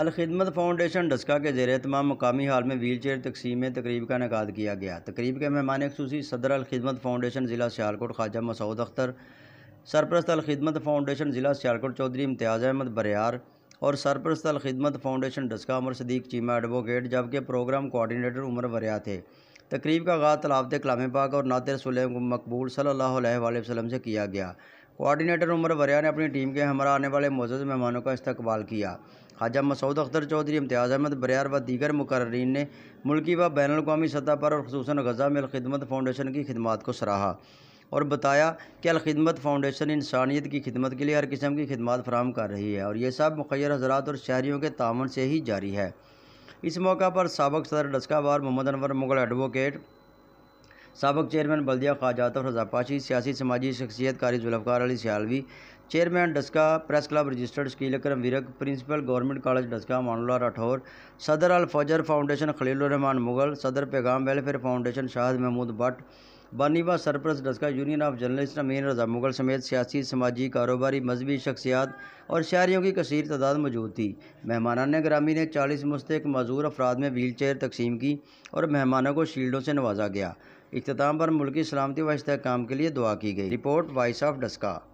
अलखिदमत foundation Daska के जेर तमाम मकामी हाल में व्हील चेयर तकसीम तकरीब का इनका किया गया तकरीब के मेहमान खसूसी सदर अलखिदमत फाउंडेशन ज़िला सियालकोट ख्वाजा मसूद अख्तर सरपरस्त अलखिदमत फ़ाउंडेशन ज़िला सियालकोट चौधरी इम्तियाज़ अहमद बरियार और सरपरस्त अलखिदमत फ़ाउंडेशन डस्का उमर सदीक चीमा एडवोकेट जबकि प्रोग्राम कोऑर्डिनेटर उमर वरिया थे तकरीब का आगाज़ तलावत कलाम पाक और नात सुलेम मकबूल सल्ला वसलम से किया गया कोऑर्डिनेटर उमर वरिया ने अपनी टीम के हमरा आने वाले मौजूद मेहमानों का इस्तकबाल किया खाजा मसूद अख्तर चौधरी इम्तियाज़ अहमद बरियार व दीगर मुकर्रीन ने मुल्की व बैन अवी सतह पर और खसूस गजा में खिदमत फाउंडेशन की खिदमत को सराहा और बताया कि अलखदमत फाउंडेशन इंसानियत की खिदमत के लिए हर किस्म की खिदमत फराम कर रही है और ये सब मुखर हजरात और शहरीों के तामन से ही जारी है इस मौका पर सबक सदर डस्काबार मोहम्मद अनवर मुगल एडवोकेट सबक चेयरमैन बल्दिया ख्वाजा रजापाशी सियासी समाजी शख्सियत कारी Zulfiqar Ali Sialvi chairman Daska press club registered Shakeel Akram Virk principal government college Daska मानुला राठौर सदर अल फजर फाउंडेशन खलील रहमान मुगल सदर पैगाम वेलफेयर फाउंडेशन शाहद महमूद भट्ट बानीवा सरप्रस Daska union of journalist Amin Raza Mughal समेत सियासी समाजी कारोबारी मजहबी शख्सियात और शहरीों की कसर तादाद मौजूद थी ने ग्रामी ने चालीस मुस्तक मजूर अफराद में व्हील चेयर तकसीम की और मेहमानों को शील्डों से नवाजा गया अख्ताम पर मुल्की सलामती व इसकाम के लिए दुआ की गई रिपोर्ट वॉइस ऑफ डस्का